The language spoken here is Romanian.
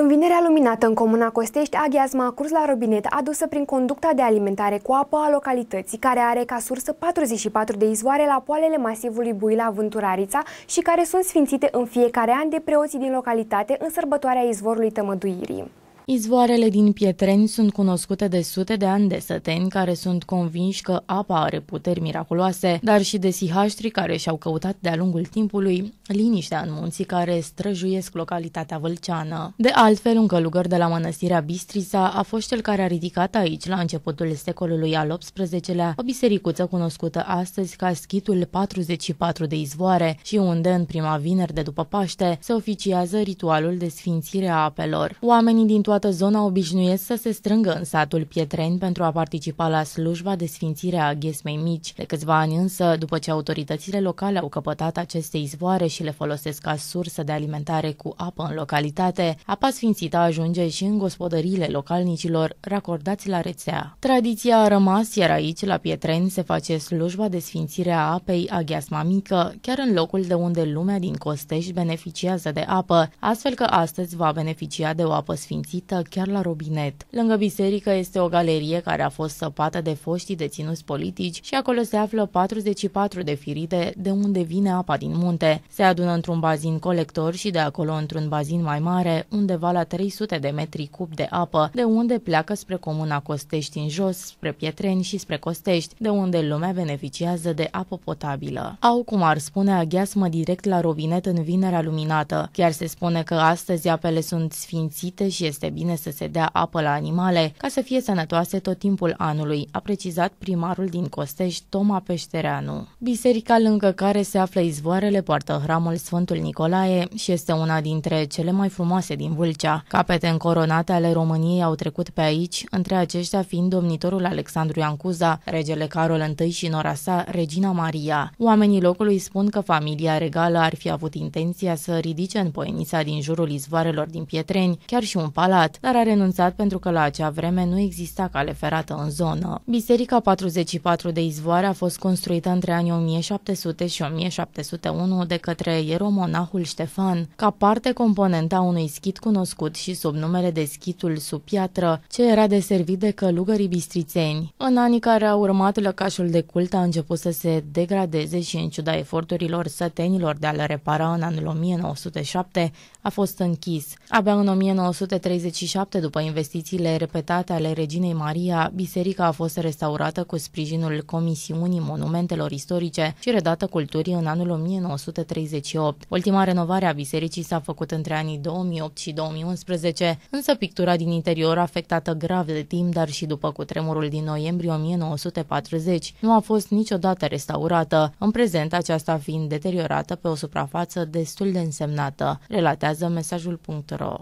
În vinerea luminată în Comuna Costești, aghiazma a curs la robinet adusă prin conducta de alimentare cu apă a localității, care are ca sursă 44 de izvoare la poalele masivului Buila Vânturarița și care sunt sfințite în fiecare an de preoții din localitate în sărbătoarea izvorului tămăduirii. Izvoarele din Pietreni sunt cunoscute de sute de ani de săteni care sunt convinși că apa are puteri miraculoase, dar și de sihaștri care și-au căutat de-a lungul timpului liniștea în munții care străjuiesc localitatea vâlceană. De altfel, un călugăr de la mănăstirea Bistrița a fost cel care a ridicat aici, la începutul secolului al XVIII-lea, o bisericuță cunoscută astăzi ca schitul 44 de izvoare și unde, în prima vineri de după Paște, se oficiază ritualul de sfințire a apelor. Oamenii din toate toată zona obișnuiesc să se strângă în satul Pietreni pentru a participa la slujba de sfințire a ghesmei mici. De câțiva ani însă, după ce autoritățile locale au căpătat aceste izvoare și le folosesc ca sursă de alimentare cu apă în localitate, apa sfințită ajunge și în gospodăriile localnicilor racordați la rețea. Tradiția a rămas, iar aici, la Pietreni, se face slujba de sfințire a apei a gheasma mică, chiar în locul de unde lumea din Costești beneficiază de apă, astfel că astăzi va beneficia de o apă sfințită găsită chiar la robinet. Lângă biserică este o galerie care a fost săpată de foștii deținuți politici și acolo se află 44 de firite de unde vine apa din munte. Se adună într-un bazin colector și de acolo într-un bazin mai mare, undeva la 300 de metri cub de apă, de unde pleacă spre comuna Costești în jos, spre Pietreni și spre Costești, de unde lumea beneficiază de apă potabilă. Au, cum ar spune, aghiasmă direct la robinet în vinerea luminată. Chiar se spune că astăzi apele sunt sfințite și este bine să se dea apă la animale ca să fie sănătoase tot timpul anului, a precizat primarul din Costești, Toma Peștereanu. Biserica lângă care se află izvoarele poartă hramul Sfântul Nicolae și este una dintre cele mai frumoase din Vâlcea. Capete încoronate ale României au trecut pe aici, între aceștia fiind domnitorul Alexandru Iancuza, regele Carol I și nora sa, Regina Maria. Oamenii locului spun că familia regală ar fi avut intenția să ridice în poenița din jurul izvoarelor din Pietreni chiar și un palat abordat, dar a renunțat pentru că la acea vreme nu exista cale ferată în zonă. Biserica 44 de izvoare a fost construită între anii 1700 și 1701 de către ieromonahul Ștefan, ca parte componenta unui schit cunoscut și sub numele de schitul sub piatră, ce era deservit de călugării bistrițeni. În anii care au urmat, lăcașul de cult a început să se degradeze și în ciuda eforturilor sătenilor de a-l repara în anul 1907, a fost închis. Abia în 1930 1997, după investițiile repetate ale reginei Maria, biserica a fost restaurată cu sprijinul Comisiunii Monumentelor Istorice și redată culturii în anul 1938. Ultima renovare a bisericii s-a făcut între anii 2008 și 2011, însă pictura din interior, afectată grav de timp, dar și după cutremurul din noiembrie 1940, nu a fost niciodată restaurată, în prezent aceasta fiind deteriorată pe o suprafață destul de însemnată, relatează mesajul.ro.